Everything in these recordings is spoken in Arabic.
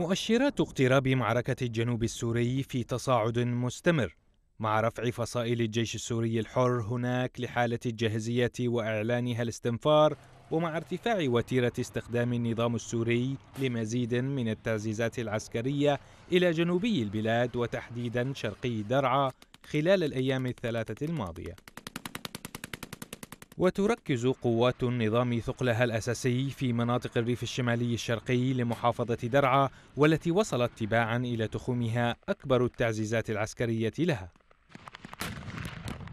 مؤشرات اقتراب معركة الجنوب السوري في تصاعد مستمر مع رفع فصائل الجيش السوري الحر هناك لحالة الجاهزية وإعلانها الاستنفار ومع ارتفاع وتيرة استخدام النظام السوري لمزيد من التعزيزات العسكرية إلى جنوبي البلاد وتحديدا شرقي درعا خلال الأيام الثلاثة الماضية وتركز قوات النظام ثقلها الأساسي في مناطق الريف الشمالي الشرقي لمحافظة درعا والتي وصلت تباعا إلى تخومها أكبر التعزيزات العسكرية لها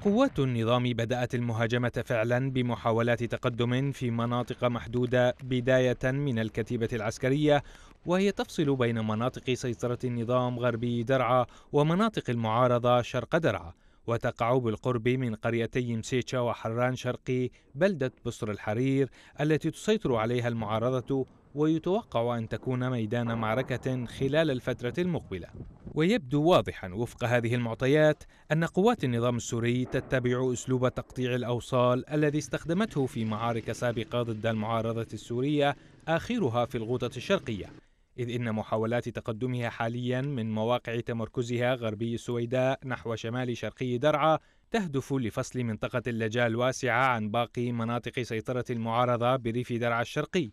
قوات النظام بدأت المهاجمة فعلا بمحاولات تقدم في مناطق محدودة بداية من الكتيبة العسكرية وهي تفصل بين مناطق سيطرة النظام غربي درعا ومناطق المعارضة شرق درعا وتقع بالقرب من قريتي مسيتشا وحران شرقي بلدة بصر الحرير التي تسيطر عليها المعارضة ويتوقع أن تكون ميدان معركة خلال الفترة المقبلة ويبدو واضحا وفق هذه المعطيات أن قوات النظام السوري تتبع أسلوب تقطيع الأوصال الذي استخدمته في معارك سابقة ضد المعارضة السورية آخرها في الغوطة الشرقية إذ إن محاولات تقدمها حاليا من مواقع تمركزها غربي السويداء نحو شمال شرقي درعا تهدف لفصل منطقة اللجاء الواسعة عن باقي مناطق سيطرة المعارضة بريف درعا الشرقي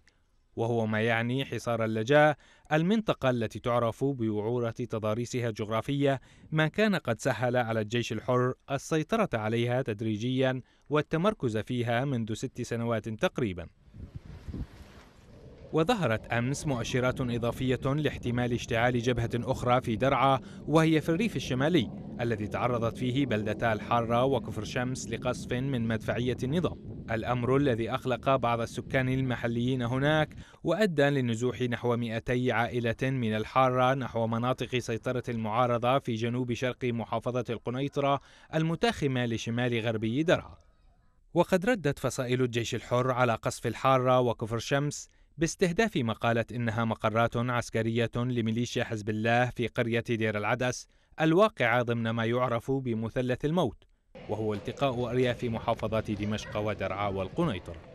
وهو ما يعني حصار اللجاء المنطقة التي تعرف بوعورة تضاريسها الجغرافية ما كان قد سهل على الجيش الحر السيطرة عليها تدريجيا والتمركز فيها منذ ست سنوات تقريبا وظهرت أمس مؤشرات إضافية لاحتمال اشتعال جبهة أخرى في درعا وهي في الريف الشمالي الذي تعرضت فيه بلدتا الحارة وكفر شمس لقصف من مدفعية النظام الأمر الذي أخلق بعض السكان المحليين هناك وأدى للنزوح نحو 200 عائلة من الحارة نحو مناطق سيطرة المعارضة في جنوب شرق محافظة القنيطرة المتاخمة لشمال غربي درعا وقد ردت فصائل الجيش الحر على قصف الحارة وكفر شمس باستهداف ما قالت إنها مقرات عسكرية لميليشيا حزب الله في قرية دير العدس الواقعة ضمن ما يعرف بمثلث الموت وهو التقاء أرياف محافظات دمشق ودرعا والقنيطرة